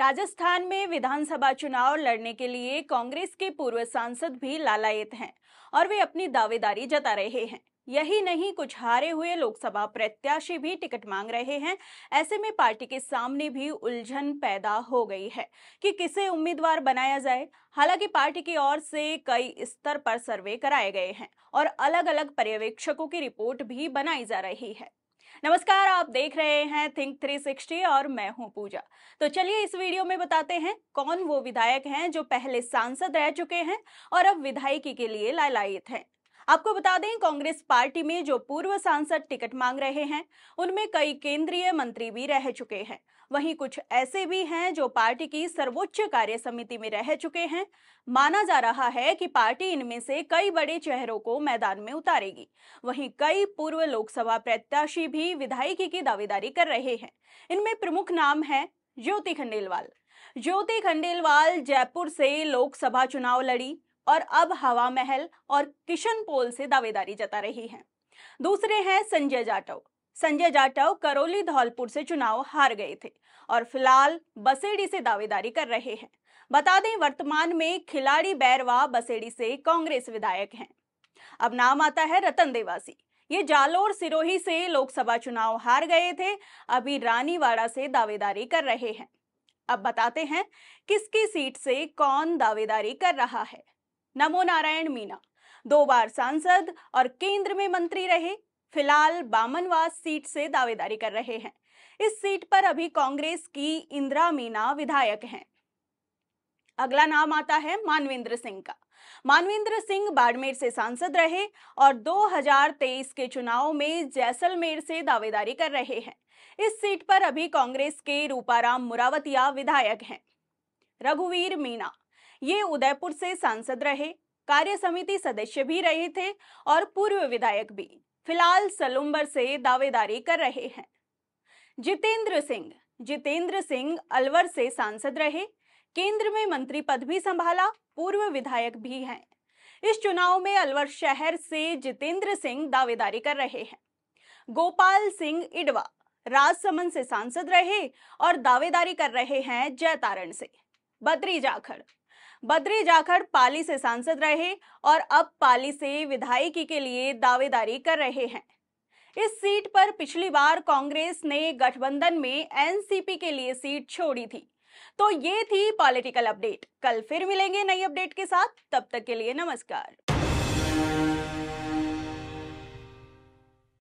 राजस्थान में विधानसभा चुनाव लड़ने के लिए कांग्रेस के पूर्व सांसद भी लालायित हैं और वे अपनी दावेदारी जता रहे हैं यही नहीं कुछ हारे हुए लोकसभा प्रत्याशी भी टिकट मांग रहे हैं ऐसे में पार्टी के सामने भी उलझन पैदा हो गई है कि किसे उम्मीदवार बनाया जाए हालांकि पार्टी की ओर से कई स्तर पर सर्वे कराए गए हैं और अलग अलग पर्यवेक्षकों की रिपोर्ट भी बनाई जा रही है नमस्कार आप देख रहे हैं थिंक 360 और मैं हूं पूजा तो चलिए इस वीडियो में बताते हैं कौन वो विधायक हैं जो पहले सांसद रह चुके हैं और अब विधायकी के लिए लाइलायित हैं आपको बता दें कांग्रेस पार्टी में जो पूर्व सांसद टिकट मांग रहे हैं उनमें कई केंद्रीय मंत्री भी रह चुके हैं वहीं कुछ ऐसे भी हैं जो पार्टी की सर्वोच्च कार्य समिति में रह चुके हैं माना जा रहा है कि पार्टी इनमें से कई बड़े चेहरों को मैदान में उतारेगी वहीं कई पूर्व लोकसभा प्रत्याशी भी विधायकी की दावेदारी कर रहे हैं इनमें प्रमुख नाम है ज्योति खंडेलवाल ज्योति खंडेलवाल जयपुर से लोकसभा चुनाव लड़ी और अब हवा महल और किशन पोल से दावेदारी जता रही हैं दूसरे हैं संजय जाटव संजय जाटव करौली धौलपुर से चुनाव हार गए थे और फिलहाल बसेड़ी से दावेदारी कर रहे हैं बता दें वर्तमान में खिलाड़ी बैरवा बसेड़ी से कांग्रेस विधायक हैं अब नाम आता है रतन देवासी ये जालोर सिरोही से लोकसभा चुनाव हार गए थे अभी रानीवाड़ा से दावेदारी कर रहे हैं अब बताते हैं किसकी सीट से कौन दावेदारी कर रहा है नमो नारायण मीना दो बार सांसद और केंद्र में मंत्री रहे फिलहाल बामनवास सीट से दावेदारी कर रहे हैं इस सीट पर अभी कांग्रेस की इंदिरा मीना विधायक हैं अगला नाम आता है मानवेंद्र सिंह का मानवेंद्र सिंह बाड़मेर से सांसद रहे और 2023 के चुनाव में जैसलमेर से दावेदारी कर रहे हैं इस सीट पर अभी कांग्रेस के रूपाराम मुरावतिया विधायक हैं रघुवीर मीना ये उदयपुर से सांसद रहे कार्य समिति सदस्य भी रहे थे और पूर्व विधायक भी फिलहाल सलुम्बर से दावेदारी कर रहे हैं जितेंद्र सिंह जितेंद्र सिंह अलवर से सांसद रहे केंद्र में मंत्री पद भी संभाला पूर्व विधायक भी हैं इस चुनाव में अलवर शहर से जितेंद्र सिंह दावेदारी कर रहे हैं गोपाल सिंह इडवा राजसमंद से सांसद रहे और दावेदारी कर रहे हैं जयतारण से बद्री जाखड़ बद्री जाखड़ पाली से सांसद रहे और अब पाली से विधायकी के लिए दावेदारी कर रहे हैं इस सीट पर पिछली बार कांग्रेस ने गठबंधन में एनसीपी के लिए सीट छोड़ी थी तो ये थी पॉलिटिकल अपडेट कल फिर मिलेंगे नई अपडेट के साथ तब तक के लिए नमस्कार